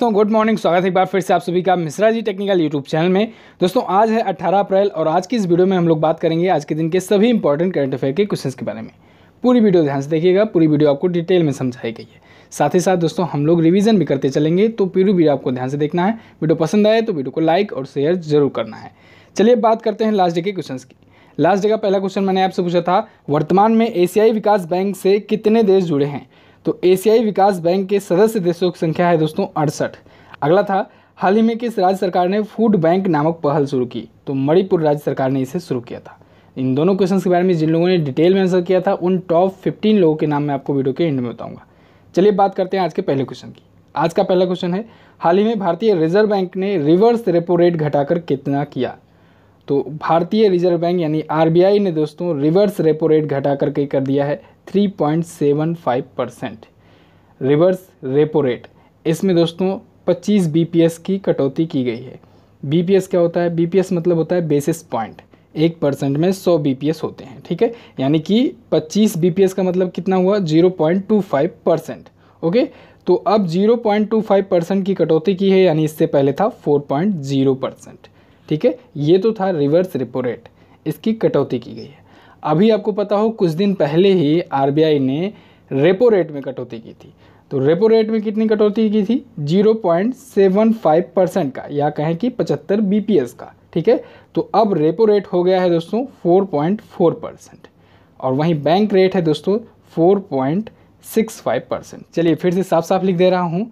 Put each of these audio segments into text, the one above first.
दोस्तों good morning स्वागत है एक बार फिर से आप सभी का Mishra ji technical YouTube channel में दोस्तों आज है 18 अप्रैल और आज की इस वीडियो में हम लोग बात करेंगे आज के दिन के सभी इंपॉर्टेंट करंट अफेयर के क्वेश्चंस के बारे में पूरी वीडियो ध्यान से देखिएगा पूरी वीडियो आपको डिटेल में समझाई गई है साथ ही साथ दोस्तों हम लोग रिविजन भी करते चलेंगे तो पूरी वीडियो आपको ध्यान से देखना है वीडियो पसंद आए तो वीडियो को लाइक और शेयर जरूर करना है चलिए बात करते हैं लास्ट डे के क्वेश्चन की लास्ट डे का पहला क्वेश्चन मैंने आपसे पूछा था वर्तमान में एशियाई विकास बैंक से कितने देश जुड़े हैं तो एशियाई विकास बैंक के सदस्य देशों की संख्या है दोस्तों अड़सठ अगला था हाल ही में किस राज्य सरकार ने फूड बैंक नामक पहल शुरू की तो मणिपुर राज्य सरकार ने इसे शुरू किया था इन दोनों क्वेश्चन के बारे में जिन लोगों ने डिटेल में आंसर किया था उन टॉप फिफ्टीन लोगों के नाम मैं आपको वीडियो के एंड में बताऊंगा चलिए बात करते हैं आज के पहले क्वेश्चन की आज का पहला क्वेश्चन है हाल ही में भारतीय रिजर्व बैंक ने रिवर्स रेपो रेट घटाकर कितना किया तो भारतीय रिजर्व बैंक यानी आरबीआई ने दोस्तों रिवर्स रेपो रेट घटा करके कर दिया है 3.75 परसेंट रिवर्स रेपो रेट इसमें दोस्तों 25 बी की कटौती की गई है बी क्या होता है बी मतलब होता है बेसिस पॉइंट एक परसेंट में 100 बी होते हैं ठीक है यानी कि 25 बी का मतलब कितना हुआ 0.25 परसेंट ओके तो अब 0.25 परसेंट की कटौती की है यानी इससे पहले था 4.0 परसेंट ठीक है ये तो था रिवर्स रेपो रेट इसकी कटौती की गई है अभी आपको पता हो कुछ दिन पहले ही आर ने रेपो रेट में कटौती की थी तो रेपो रेट में कितनी कटौती की थी 0.75 परसेंट का या कहें कि 75 बीपीएस का ठीक है तो अब रेपो रेट हो गया है दोस्तों 4.4 परसेंट और वहीं बैंक रेट है दोस्तों 4.65 परसेंट चलिए फिर से साफ साफ लिख दे रहा हूँ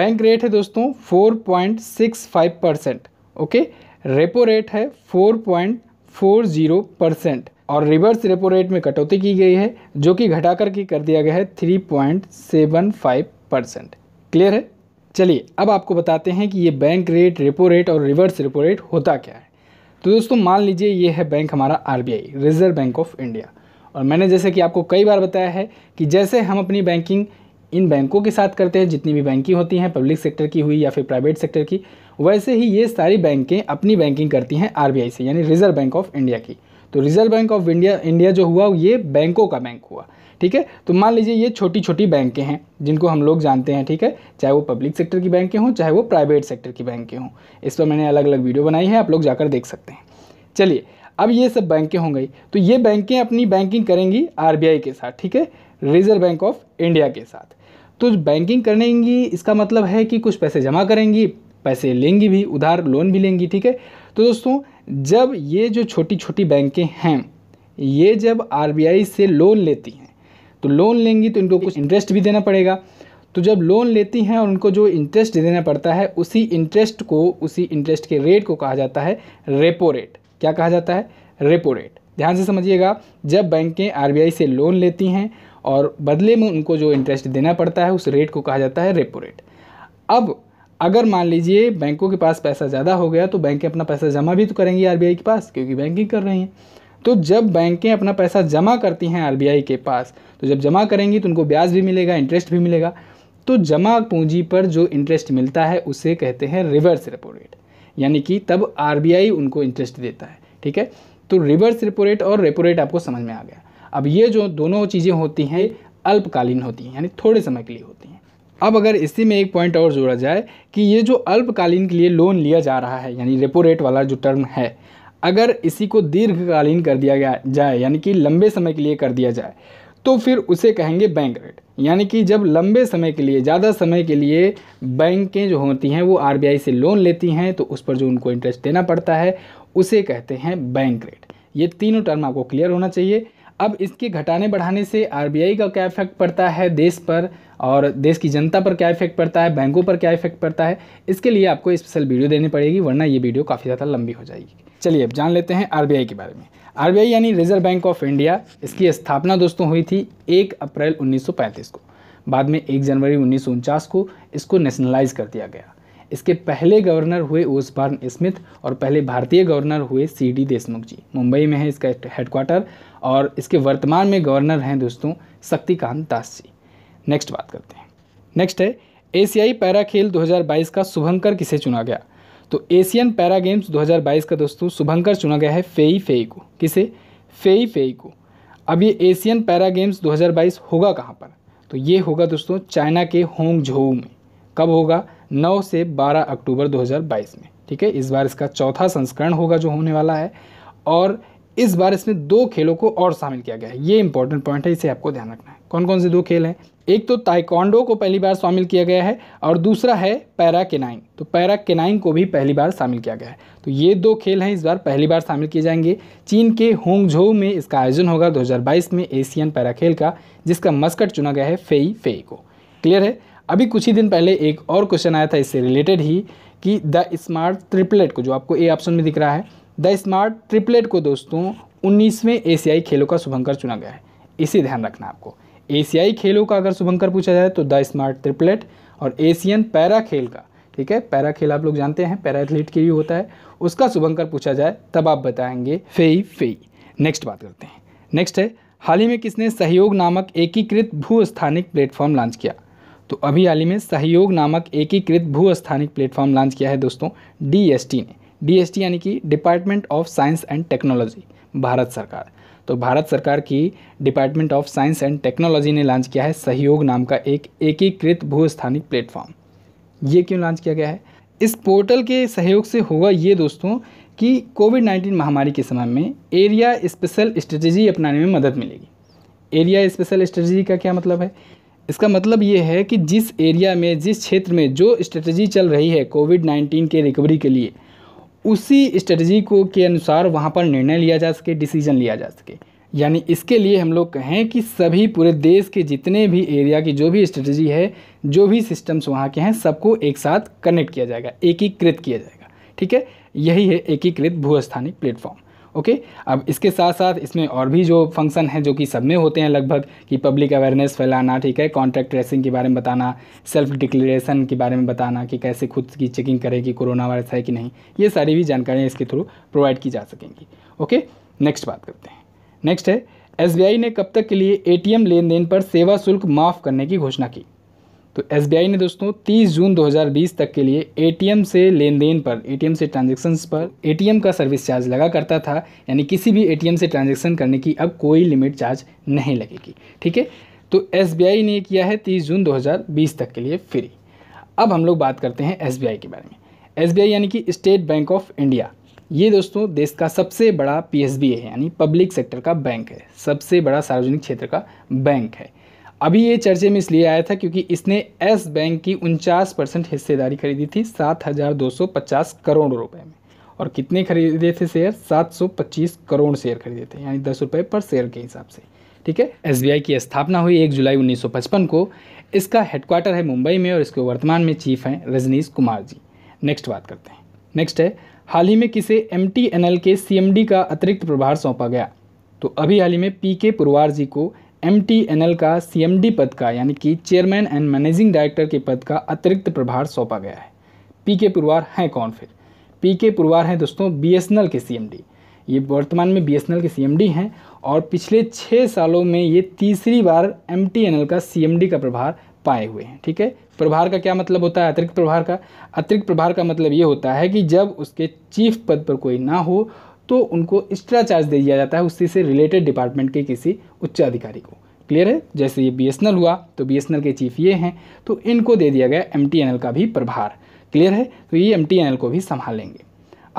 बैंक रेट है दोस्तों 4.65 परसेंट ओके रेपो रेट है 4.40 परसेंट और रिवर्स रेपो रेट में कटौती की गई है जो कि घटाकर के कर दिया गया है three point seven five percent clear है चलिए अब आपको बताते हैं कि ये बैंक रेट रेपो रेट और रिवर्स रेपो रेट होता क्या है तो दोस्तों मान लीजिए ये है बैंक हमारा R reserve bank of India और मैंने जैसे कि आपको कई बार बताया है कि जैसे हम अपनी बैंकिंग इन बैंकों के साथ करते हैं जितनी भी बैंकिंग होती हैं पब्लिक सेक्टर की हुई या फिर प्राइवेट सेक्टर की वैसे ही ये सारी बैंकें अपनी बैंकिंग करती हैं आरबीआई से यानी रिज़र्व बैंक ऑफ इंडिया की तो reserve bank of India India जो हुआ ये बैंकों का बैंक हुआ ठीक है तो मान लीजिए ये छोटी छोटी बैंकें हैं जिनको हम लोग जानते हैं ठीक है चाहे वो पब्लिक सेक्टर की बैंकें हों चाहे वो प्राइवेट सेक्टर की बैंकें हों इस पर मैंने अलग अलग वीडियो बनाई है आप लोग जाकर देख सकते हैं चलिए अब ये सब बैंकें हो गई तो ये बैंकें अपनी बैंकिंग करेंगी आर के साथ ठीक है रिजर्व बैंक ऑफ इंडिया के साथ तो बैंकिंग करेंगी इसका मतलब है कि कुछ पैसे जमा करेंगी पैसे लेंगी भी उधार लोन भी लेंगी ठीक है तो दोस्तों जब ये जो छोटी छोटी बैंकें हैं ये जब आर से लोन लेती हैं तो लोन लेंगी तो इनको कुछ इंटरेस्ट भी देना पड़ेगा तो जब लोन लेती हैं और उनको जो इंटरेस्ट देना पड़ता है उसी इंटरेस्ट को उसी इंटरेस्ट के रेट को कहा जाता है रेपो रेट क्या कहा जाता है रेपो रेट ध्यान से समझिएगा जब बैंकें आर से लोन लेती हैं और बदले में उनको जो इंटरेस्ट देना पड़ता है उस रेट को कहा जाता है रेपो रेट अब अगर मान लीजिए बैंकों के पास पैसा ज़्यादा हो गया तो बैंकें अपना पैसा जमा भी तो करेंगी आर के पास क्योंकि बैंकिंग कर रही हैं तो जब बैंकें अपना पैसा जमा करती हैं आर के पास तो जब जमा करेंगी तो उनको ब्याज भी मिलेगा इंटरेस्ट भी मिलेगा तो जमा पूंजी पर जो इंटरेस्ट मिलता है उसे कहते हैं रिवर्स रेपो रेट यानी कि तब आर उनको इंटरेस्ट देता है ठीक है तो रिवर्स रेपो रेट और रेपो रेट आपको समझ में आ गया अब ये जो दोनों चीज़ें होती हैं अल्पकालीन होती हैं यानी थोड़े समय के लिए होती हैं अब अगर इसी में एक पॉइंट और जोड़ा जाए कि ये जो अल्पकालीन के लिए लोन लिया जा रहा है यानी रेपो रेट वाला जो टर्म है अगर इसी को दीर्घकालीन कर दिया गया जाए यानी कि लंबे समय के लिए कर दिया जाए तो फिर उसे कहेंगे बैंक रेट यानी कि जब लंबे समय के लिए ज़्यादा समय के लिए बैंकें जो होती हैं वो आर से लोन लेती हैं तो उस पर जो उनको इंटरेस्ट देना पड़ता है उसे कहते हैं बैंक रेट ये तीनों टर्म आपको क्लियर होना चाहिए अब इसके घटाने बढ़ाने से आर का क्या इफेक्ट पड़ता है देश पर और देश की जनता पर क्या इफेक्ट पड़ता है बैंकों पर क्या इफेक्ट पड़ता है इसके लिए आपको स्पेशल वीडियो देनी पड़ेगी वरना ये वीडियो काफ़ी ज़्यादा लंबी हो जाएगी चलिए अब जान लेते हैं आर के बारे में आर यानी रिजर्व बैंक ऑफ इंडिया इसकी स्थापना दोस्तों हुई थी एक अप्रैल उन्नीस को बाद में एक जनवरी उन्नीस को इसको नेशनलाइज कर दिया गया इसके पहले गवर्नर हुए ओसबार्न स्मिथ और पहले भारतीय गवर्नर हुए सी डी देशमुख जी मुंबई में है इसका हेडक्वार्टर और इसके वर्तमान में गवर्नर हैं दोस्तों शक्तिकांत दास जी नेक्स्ट बात करते हैं नेक्स्ट है एशियाई पैरा खेल 2022 का शुभंकर किसे चुना गया तो एशियन पैरा गेम्स 2022 का दोस्तों शुभंकर चुना गया है फेई फेई को किसे फेई फेई को अब ये एशियन पैरा गेम्स 2022 होगा कहाँ पर तो ये होगा दोस्तों चाइना के होंग में कब होगा 9 से 12 अक्टूबर 2022 में ठीक है इस बार इसका चौथा संस्करण होगा जो होने वाला है और इस बार इसमें दो खेलों को और शामिल किया गया है ये इंपॉर्टेंट पॉइंट है इसे आपको ध्यान रखना है कौन कौन से दो खेल हैं एक तो ताइक्वांडो को पहली बार शामिल किया गया है और दूसरा है पैरा केनाइन तो पैरा केनाइन को भी पहली बार शामिल किया गया है तो ये दो खेल हैं इस बार पहली बार शामिल किए जाएंगे चीन के होंगझो में इसका आयोजन होगा 2022 में एशियन पैरा खेल का जिसका मस्कट चुना गया है फेई फेई को क्लियर है अभी कुछ ही दिन पहले एक और क्वेश्चन आया था इससे रिलेटेड ही कि द स्मार्ट ट्रिपलेट को जो आपको ए ऑप्शन में दिख रहा है द स्मार्ट ट्रिपलेट को दोस्तों उन्नीसवें एशियाई खेलों का शुभंकर चुना गया है इसे ध्यान रखना आपको एशियाई खेलों का अगर शुभंकर पूछा जाए तो द स्मार्ट ट्रिपलेट और एशियन पैरा खेल का ठीक है पैरा खेल आप लोग जानते हैं पैरा एथलीट के लिए होता है उसका शुभंकर पूछा जाए तब आप बताएंगे फेई फेई नेक्स्ट बात करते हैं नेक्स्ट है हाल ही में किसने सहयोग नामक एकीकृत भू स्थानिक प्लेटफॉर्म लॉन्च किया तो अभी हाल ही में सहयोग नामक एकीकृत भू स्थानिक प्लेटफॉर्म लॉन्च किया है दोस्तों डी ने डी यानी कि department of science and technology Bharat सरकार तो भारत सरकार की department of science and technology ने लॉन्च किया है सहयोग नाम का एक एकीकृत भूस्थानिक प्लेटफॉर्म ये क्यों लॉन्च किया गया है इस पोर्टल के सहयोग से होगा ये दोस्तों कि कोविड नाइन्टीन महामारी के समय में एरिया स्पेशल स्ट्रेटजी अपनाने में मदद मिलेगी एरिया स्पेशल स्ट्रेटजी का क्या मतलब है इसका मतलब ये है कि जिस एरिया में जिस क्षेत्र में जो स्ट्रेटजी चल रही है कोविड नाइन्टीन के रिकवरी के लिए उसी स्ट्रेटजी को के अनुसार वहाँ पर निर्णय लिया जा सके डिसीजन लिया जा सके यानी इसके लिए हम लोग कहें कि सभी पूरे देश के जितने भी एरिया की जो भी स्ट्रेटजी है जो भी सिस्टम्स वहाँ के हैं सबको एक साथ कनेक्ट किया जाएगा एकीकृत किया जाएगा ठीक है यही है एकीकृत भूस्थानिक प्लेटफॉर्म ओके अब इसके साथ साथ इसमें और भी जो फंक्शन हैं जो कि सब में होते हैं लगभग कि पब्लिक अवेयरनेस फैलाना ठीक है कॉन्ट्रैक्ट ट्रेसिंग के बारे में बताना सेल्फ डिक्लेरेशन के बारे में बताना कि कैसे खुद की चेकिंग करें कि कोरोना वायरस है कि नहीं ये सारी भी जानकारियाँ इसके थ्रू प्रोवाइड की जा सकेंगी ओके नेक्स्ट बात करते हैं नेक्स्ट है एस ने कब तक के लिए एटीएम लेन देन पर सेवा शुल्क माफ़ करने की घोषणा की तो एस ने दोस्तों 30 जून 2020 तक के लिए ए से लेन देन पर ए से ट्रांजेक्शन्स पर ए का सर्विस चार्ज लगा करता था यानी किसी भी ए से ट्रांजेक्शन करने की अब कोई लिमिट चार्ज नहीं लगेगी ठीक है तो एस ने किया है 30 जून 2020 तक के लिए फ्री अब हम लोग बात करते हैं एस के बारे में एस यानी कि स्टेट बैंक ऑफ इंडिया ये दोस्तों देश का सबसे बड़ा पी है यानी पब्लिक सेक्टर का बैंक है सबसे बड़ा सार्वजनिक क्षेत्र का बैंक है अभी ये चर्चे में इसलिए आया था क्योंकि इसने एस बैंक की उनचास परसेंट हिस्सेदारी खरीदी थी सात हज़ार दो सौ पचास करोड़ रुपए में और कितने खरीदे थे शेयर सात सौ पच्चीस करोड़ शेयर खरीदे थे यानी दस रुपये पर शेयर के हिसाब से ठीक है एस की स्थापना हुई एक जुलाई उन्नीस को इसका हेडक्वार्टर है मुंबई में और इसके वर्तमान में चीफ हैं रजनीश कुमार जी नेक्स्ट बात करते हैं नेक्स्ट है हाल ही में किसे एम के सी का अतिरिक्त प्रभार सौंपा गया तो अभी हाल ही में पी के पुरवार जी को एम का सी पद का यानी कि चेयरमैन एंड मैनेजिंग डायरेक्टर के पद का अतिरिक्त प्रभार सौंपा गया है पी के पुरवार हैं कौन फिर पी के पुरवार हैं दोस्तों बी के सी ये वर्तमान में बी के सी हैं और पिछले छः सालों में ये तीसरी बार एम का सी का प्रभार पाए हुए हैं ठीक है प्रभार का क्या मतलब होता है अतिरिक्त प्रभार का अतिरिक्त प्रभार का मतलब ये होता है कि जब उसके चीफ पद पर कोई ना हो तो उनको एक्स्ट्रा चार्ज दे दिया जाता है उसी से रिलेटेड डिपार्टमेंट के किसी उच्च अधिकारी को क्लियर है जैसे ये बी हुआ तो बी के चीफ ये हैं तो इनको दे दिया गया एम का भी प्रभार क्लियर है तो ये एम को भी संभालेंगे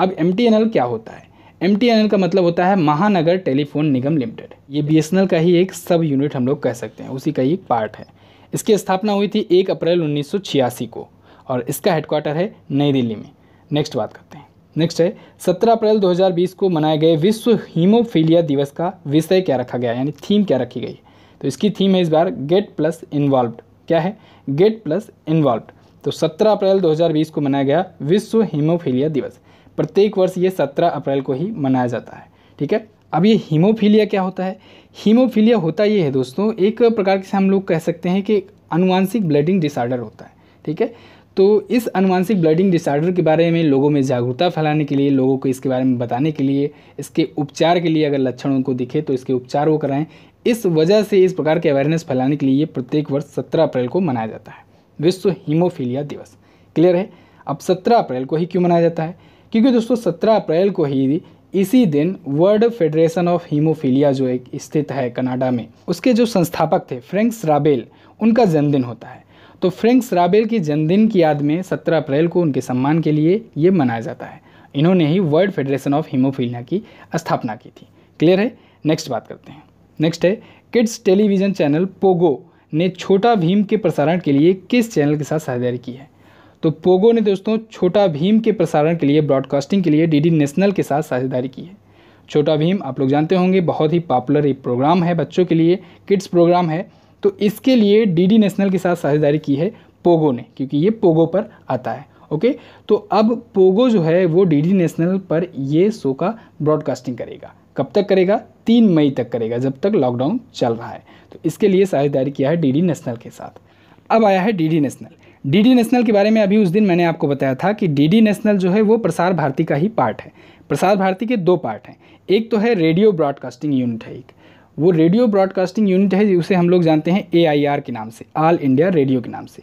अब एम क्या होता है एम का मतलब होता है महानगर टेलीफोन निगम लिमिटेड ये बी का ही एक सब यूनिट हम लोग कह सकते हैं उसी का ही एक पार्ट है इसकी स्थापना हुई थी एक अप्रैल 1986 को और इसका हेडक्वार्टर है नई दिल्ली में नेक्स्ट बात करते हैं नेक्स्ट है 17 अप्रैल 2020 को मनाए गए विश्व हीमोफीलिया दिवस का विषय क्या रखा गया यानी थीम क्या रखी गई तो इसकी थीम है इस बार गेट प्लस इन्वॉल्व क्या है गेट प्लस इन्वॉल्व तो 17 अप्रैल 2020 को मनाया गया विश्व हीमोफीलिया दिवस प्रत्येक वर्ष ये 17 अप्रैल को ही मनाया जाता है ठीक है अब ये हीमोफीलिया क्या होता है हीमोफीलिया होता ये है दोस्तों एक प्रकार से हम लोग कह सकते हैं कि अनुवांशिक ब्लडिंग डिसऑर्डर होता है ठीक है तो इस अनुवांशिक ब्लडिंग डिसऑर्डर के बारे में लोगों में जागरूकता फैलाने के लिए लोगों को इसके बारे में बताने के लिए इसके उपचार के लिए अगर लक्षण उनको दिखे तो इसके उपचार वो कराएं इस वजह से इस प्रकार के अवेयरनेस फैलाने के लिए ये प्रत्येक वर्ष सत्रह अप्रैल को मनाया जाता है विश्व हीमोफीलिया दिवस क्लियर है अब सत्रह अप्रैल को ही क्यों मनाया जाता है क्योंकि दोस्तों सत्रह अप्रैल को ही इसी दिन वर्ल्ड फेडरेशन ऑफ हीमोफीलिया जो एक स्थित है कनाडा में उसके जो संस्थापक थे फ्रेंक्स राबेल उनका जन्मदिन होता है तो फ्रेंक्स राबेल के जन्मदिन की याद में 17 अप्रैल को उनके सम्मान के लिए ये मनाया जाता है इन्होंने ही वर्ल्ड फेडरेशन ऑफ हीमोफीलिया की स्थापना की थी क्लियर है नेक्स्ट बात करते हैं नेक्स्ट है किड्स टेलीविज़न चैनल पोगो ने छोटा भीम के प्रसारण के लिए किस चैनल के साथ साझेदारी की है तो पोगो ने दोस्तों छोटा भीम के प्रसारण के लिए ब्रॉडकास्टिंग के लिए डीडी नेशनल के साथ साझेदारी की है छोटा भीम आप लोग जानते होंगे बहुत ही पॉपुलर एक प्रोग्राम है बच्चों के लिए किड्स प्रोग्राम है तो इसके लिए डीडी नेशनल के साथ साझेदारी की है पोगो ने क्योंकि ये पोगो पर आता है ओके तो अब पोगो जो है वो डीडी नेशनल पर ये शो का ब्रॉडकास्टिंग करेगा कब तक करेगा तीन मई तक करेगा जब तक लॉकडाउन चल रहा है तो इसके लिए साझेदारी किया है डीडी नेशनल के साथ अब आया है डीडी नेशनल डीडी नेशनल के बारे में अभी उस दिन मैंने आपको बताया था कि डीडी नेशनल जो है वो प्रसार भारती का ही पार्ट है प्रसार भारती के दो पार्ट हैं एक तो है रेडियो ब्रॉडकास्टिंग यूनिट है एक वो रेडियो ब्रॉडकास्टिंग यूनिट है जिसे हम लोग जानते हैं ए के नाम से ऑल इंडिया रेडियो के नाम से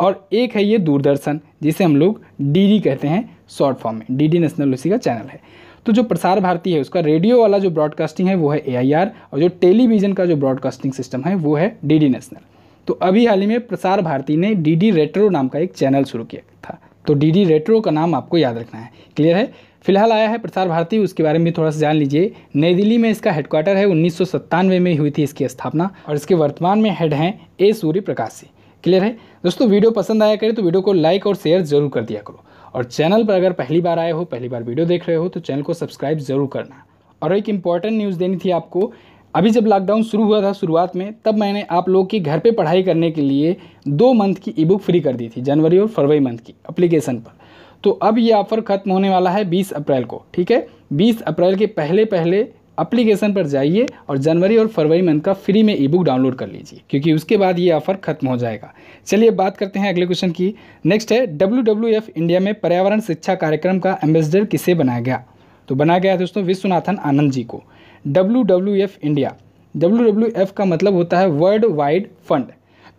और एक है ये दूरदर्शन जिसे हम लोग डी कहते हैं शॉर्ट फॉर्म में डी नेशनल उसी का चैनल है तो जो प्रसार भारती है उसका रेडियो वाला जो ब्रॉडकास्टिंग है वो है ए और जो टेलीविज़न का जो ब्रॉडकास्टिंग सिस्टम है वो है डी नेशनल तो अभी हाल ही में प्रसार भारती ने डी रेट्रो नाम का एक चैनल शुरू किया था तो डी रेट्रो का नाम आपको याद रखना है क्लियर है फिलहाल आया है प्रसार भारती उसके बारे में थोड़ा सा जान लीजिए नई दिल्ली में इसका हेडक्वार्टर है उन्नीस में हुई थी इसकी स्थापना और इसके वर्तमान में हेड हैं ए सूर्य प्रकाश से क्लियर है दोस्तों वीडियो पसंद आया करें तो वीडियो को लाइक और शेयर जरूर कर दिया करो और चैनल पर अगर पहली बार आए हो पहली बार वीडियो देख रहे हो तो चैनल को सब्सक्राइब जरूर करना और एक इम्पॉर्टेंट न्यूज़ देनी थी आपको अभी जब लॉकडाउन शुरू हुआ था शुरुआत में तब मैंने आप लोग की घर पे पढ़ाई करने के लिए दो मंथ की ई बुक फ्री कर दी थी जनवरी और फरवरी मंथ की अप्लीकेशन पर तो अब ये ऑफ़र ख़त्म होने वाला है बीस अप्रैल को ठीक है बीस अप्रैल के पहले पहले अप्लीकेशन पर जाइए और जनवरी और फरवरी मंथ का फ्री में ई बुक डाउनलोड कर लीजिए क्योंकि उसके बाद ये ऑफर खत्म हो जाएगा चलिए बात करते हैं अगले क्वेश्चन की नेक्स्ट है डब्ल्यू डब्ल्यू एफ इंडिया में पर्यावरण शिक्षा कार्यक्रम का एम्बेसडर किसे बनाया गया तो बनाया गया दोस्तों विश्वनाथन आनंद जी को W W F India W W F का मतलब होता है वर्ल्ड वाइड फंड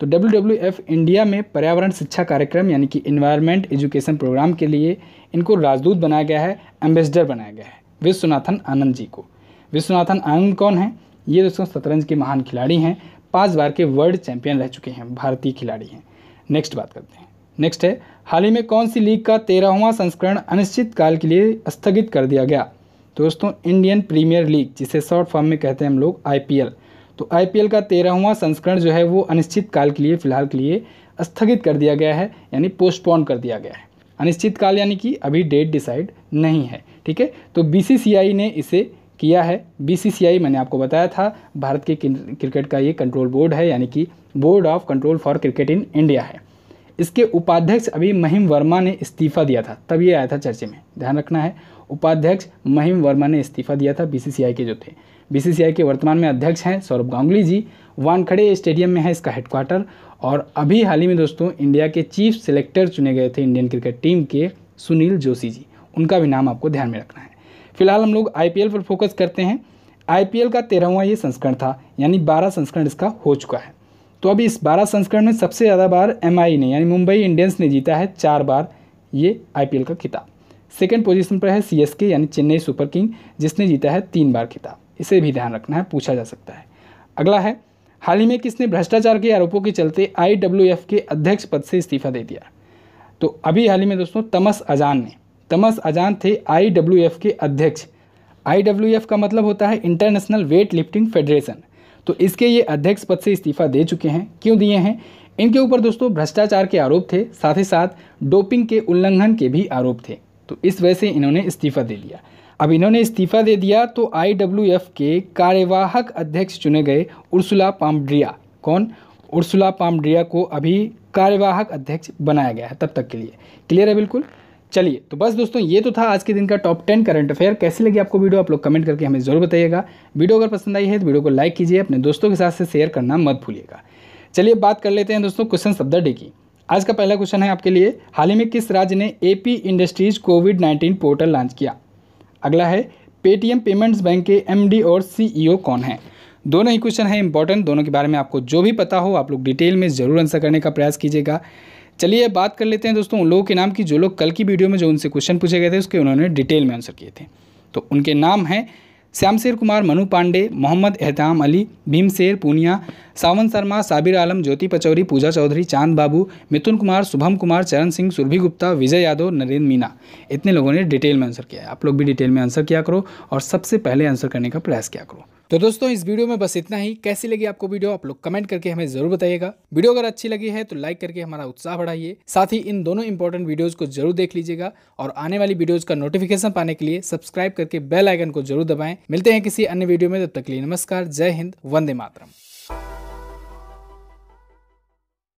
तो डब्ल्यू इंडिया में पर्यावरण शिक्षा कार्यक्रम यानी कि इन्वायरमेंट एजुकेशन प्रोग्राम के लिए इनको राजदूत बनाया गया है एम्बेसडर बनाया गया है विश्वनाथन आनंद जी को विश्वनाथन आनंद कौन है ये दोस्तों शतरंज के महान खिलाड़ी हैं पाँच बार के वर्ल्ड चैंपियन रह चुके हैं भारतीय खिलाड़ी हैं नेक्स्ट बात करते हैं नेक्स्ट है हाल ही में कौन सी लीग का तेरहवां संस्करण अनिश्चित काल के लिए स्थगित कर दिया गया दोस्तों इंडियन प्रीमियर लीग जिसे शॉर्ट फॉर्म में कहते हैं हम लोग आईपीएल तो आईपीएल का तेरहवां संस्करण जो है वो अनिश्चित काल के लिए फिलहाल के लिए स्थगित कर दिया गया है यानी पोस्टपोन कर दिया गया है अनिश्चित काल यानी कि अभी डेट डिसाइड नहीं है ठीक है तो बी ने इसे किया है बी मैंने आपको बताया था भारत के क्रिकेट का ये कंट्रोल बोर्ड है यानी कि board of control for cricket in India है इसके उपाध्यक्ष अभी महिम वर्मा ने इस्तीफा दिया था तब ये आया था चर्चे में ध्यान रखना है उपाध्यक्ष महिम वर्मा ने इस्तीफा दिया था बीसीसीआई के जो थे बीसीसीआई के वर्तमान में अध्यक्ष हैं सौरभ गांगुली जी वानखड़े स्टेडियम में है इसका हेडक्वार्टर और अभी हाल ही में दोस्तों इंडिया के चीफ सेलेक्टर चुने गए थे इंडियन क्रिकेट टीम के सुनील जोशी जी उनका भी नाम आपको ध्यान में रखना है फिलहाल हम लोग आई पर फोकस करते हैं आई का तेरहवा ये संस्करण था यानी बारह संस्करण इसका हो चुका है तो अभी इस बारह संस्करण में सबसे ज़्यादा बार एम ने यानी मुंबई इंडियंस ने जीता है चार बार ये आई का खिताब सेकेंड पोजीशन पर है सी यानी चेन्नई सुपर किंग जिसने जीता है तीन बार खिताब इसे भी ध्यान रखना है पूछा जा सकता है अगला है हाल ही में किसने भ्रष्टाचार के आरोपों के चलते आई के अध्यक्ष पद से इस्तीफा दे दिया तो अभी हाल ही में दोस्तों तमस अजान ने तमस अजान थे आई के अध्यक्ष आई का मतलब होता है इंटरनेशनल वेट लिफ्टिंग फेडरेशन तो इसके ये अध्यक्ष पद से इस्तीफा दे चुके हैं क्यों दिए हैं इनके ऊपर दोस्तों भ्रष्टाचार के आरोप थे साथ ही साथ डोपिंग के उल्लंघन के भी आरोप थे तो इस वजह से इन्होंने इस्तीफा दे दिया अब इन्होंने इस्तीफा दे दिया तो आई के कार्यवाहक अध्यक्ष चुने गए उर्सुला पाम्ड्रिया कौन उर्सुला पाम्ड्रिया को अभी कार्यवाहक अध्यक्ष बनाया गया है तब तक के लिए क्लियर है बिल्कुल चलिए तो बस दोस्तों ये तो था आज के दिन का टॉप टेन करंट अफेयर कैसे लगी आपको वीडियो आप लोग कमेंट करके हमें ज़रूर बताइएगा वीडियो अगर पसंद आई है तो वीडियो को लाइक कीजिए अपने दोस्तों के साथ से शेयर करना मत भूलिएगा चलिए बात कर लेते हैं दोस्तों क्वेश्चन शब्द डे की आज का पहला क्वेश्चन है आपके लिए हाल ही में किस राज्य ने AP industries covid nineteen portal launch किया अगला है पेटीएम पेमेंट्स बैंक के एम और सी e कौन है दोनों ही क्वेश्चन है इंपॉर्टेंट दोनों के बारे में आपको जो भी पता हो आप लोग डिटेल में ज़रूर आंसर करने का प्रयास कीजिएगा चलिए बात कर लेते हैं दोस्तों उन लोगों के नाम की जो लोग कल की वीडियो में जो उनसे क्वेश्चन पूछे गए थे उसके उन्होंने डिटेल में आंसर किए थे तो उनके नाम हैं श्याम शेर कुमार मनु पांडे मोहम्मद एहताम अली भीम शेर पूनिया सावन शर्मा साबिर आलम ज्योति पचौरी पूजा चौधरी चांद बाबू मिथुन कुमार शुभम कुमार चरण सिंह सुरभि गुप्ता विजय यादव नरेंद्र मीना इतने लोगों ने डिटेल में आंसर किया है आप लोग भी डिटेल में आंसर किया करो और सबसे पहले आंसर करने का प्रयास किया करो तो दोस्तों इस वीडियो में बस इतना ही कैसी लगी आपको वीडियो आप लोग कमेंट करके हमें जरूर बताइएगा वीडियो अगर अच्छी लगी है तो लाइक करके हमारा उत्साह बढ़ाइए साथ ही इन दोनों इंपॉर्टेंट वीडियोज को जरूर देख लीजिएगा और आने वाली वीडियोज का नोटिफिकेशन पाने के लिए सब्सक्राइब करके बेल आइकन को जरूर दबाएं मिलते हैं किसी अन्य वीडियो में तब तक के लिए नमस्कार जय हिंद वंदे मातरम